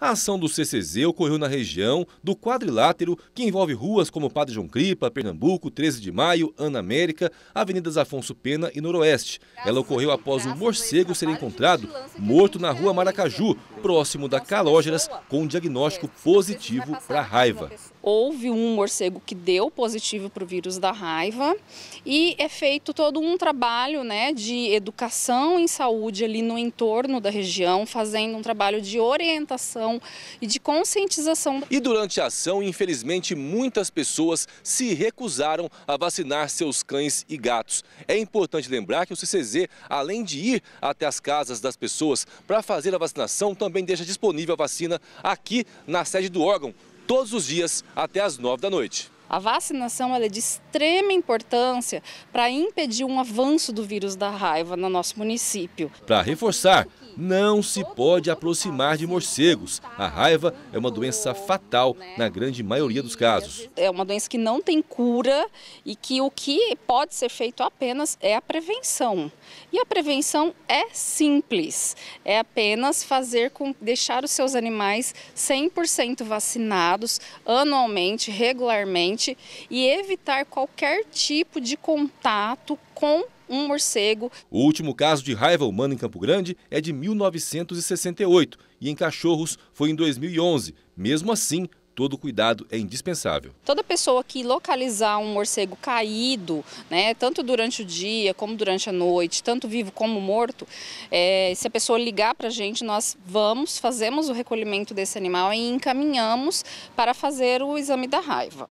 A ação do CCZ ocorreu na região do quadrilátero que envolve ruas como Padre João Cripa, Pernambuco, 13 de Maio, Ana América, Avenidas Afonso Pena e Noroeste. Ela ocorreu após um morcego ser encontrado morto na rua Maracaju, próximo da Calógeras, com um diagnóstico positivo para raiva houve um morcego que deu positivo para o vírus da raiva e é feito todo um trabalho né, de educação em saúde ali no entorno da região, fazendo um trabalho de orientação e de conscientização. E durante a ação, infelizmente, muitas pessoas se recusaram a vacinar seus cães e gatos. É importante lembrar que o CCZ, além de ir até as casas das pessoas para fazer a vacinação, também deixa disponível a vacina aqui na sede do órgão, todos os dias até às 9 da noite. A vacinação é de extrema importância para impedir um avanço do vírus da raiva no nosso município. Para reforçar, não se pode aproximar de morcegos. A raiva é uma doença fatal na grande maioria dos casos. É uma doença que não tem cura e que o que pode ser feito apenas é a prevenção. E a prevenção é simples, é apenas fazer com deixar os seus animais 100% vacinados anualmente, regularmente ambiente e evitar qualquer tipo de contato com um morcego. O último caso de raiva humana em Campo Grande é de 1968 e em cachorros foi em 2011. Mesmo assim, todo cuidado é indispensável. Toda pessoa que localizar um morcego caído, né, tanto durante o dia como durante a noite, tanto vivo como morto, é, se a pessoa ligar para a gente, nós vamos, fazemos o recolhimento desse animal e encaminhamos para fazer o exame da raiva.